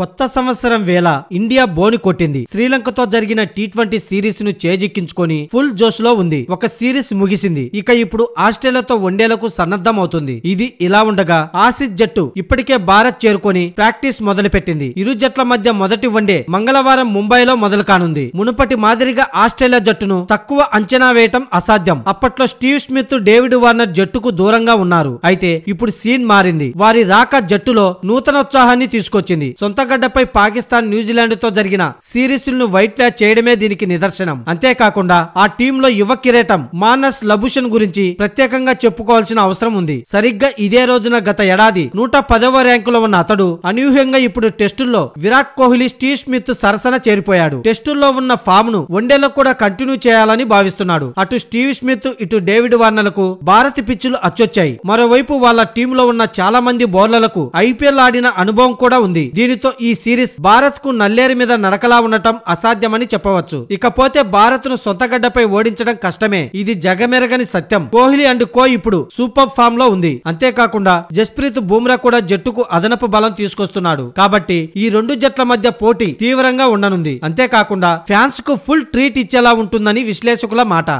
కొత్త సంవత్సరం వేళ ఇండియా బోని కొట్టింది శ్రీలంకతో జరిగిన టీ ట్వంటీ సిరీస్ ను చేజిక్కించుకొని ఫుల్ జోష్ లో ఉంది ఒక సిరీస్ ముగిసింది ఇక ఇప్పుడు ఆస్ట్రేలియాతో వన్డేలకు సన్నద్ధం అవుతుంది ఇది ఇలా ఉండగా ఆసిస్ జట్టు ఇప్పటికే భారత్ చేరుకొని ప్రాక్టీస్ మొదలుపెట్టింది ఇరు జట్ల మధ్య మొదటి వన్డే మంగళవారం ముంబైలో మొదలు కానుంది మునుపటి మాదిరిగా ఆస్ట్రేలియా జట్టును తక్కువ అంచనా వేయటం అసాధ్యం అప్పట్లో స్టీవ్ స్మిత్ డేవిడ్ వార్నర్ జట్టుకు దూరంగా ఉన్నారు అయితే ఇప్పుడు సీన్ మారింది వారి రాక జట్టులో నూతనోత్సాహాన్ని తీసుకొచ్చింది సొంత గడ్డపై పాకిస్తాన్ న్యూజిలాండ్తో జరిగిన ను వైట్ వ్యాచ్ చేయడమే దీనికి నిదర్శనం అంతేకాకుండా ఆ టీంలో యువ కిరీటం మానస్ లభూషణ్ గురించి ప్రత్యేకంగా చెప్పుకోవాల్సిన అవసరం ఉంది సరిగ్గా ఇదే రోజున గత ఏడాది నూట పదవ ర్యాంకులో ఉన్న అతడు అనూహ్యంగా ఇప్పుడు టెస్టుల్లో విరాట్ కోహ్లీ స్టీవ్ స్మిత్ సరసన చేరిపోయాడు టెస్టుల్లో ఉన్న ఫామ్ ను వన్డేలో కూడా కంటిన్యూ చేయాలని భావిస్తున్నాడు అటు స్టీవ్ స్మిత్ ఇటు డేవిడ్ వార్నర్లకు భారత్ పిచ్చులు అచ్చొచ్చాయి మరోవైపు వాళ్ళ టీంలో ఉన్న చాలా మంది బౌలర్లకు ఐపీఎల్ ఆడిన అనుభవం కూడా ఉంది దీనితో దీంతో ఈ సిరీస్ భారత్ కు నల్లేరు మీద నడకలా ఉండటం అసాధ్యమని చెప్పవచ్చు ఇకపోతే భారత్ ను సొంతగడ్డపై ఓడించడం కష్టమే ఇది జగమెరగని సత్యం కోహ్లీ అండ్ కో ఇప్పుడు సూపర్ ఫామ్ లో ఉంది అంతేకాకుండా జస్ప్రీత్ బుమ్రా కూడా జట్టుకు అదనపు బలం తీసుకొస్తున్నాడు కాబట్టి ఈ రెండు జట్ల మధ్య పోటీ తీవ్రంగా ఉండనుంది అంతేకాకుండా ఫ్యాన్స్ కు ఫుల్ ట్రీట్ ఇచ్చేలా ఉంటుందని విశ్లేషకుల మాట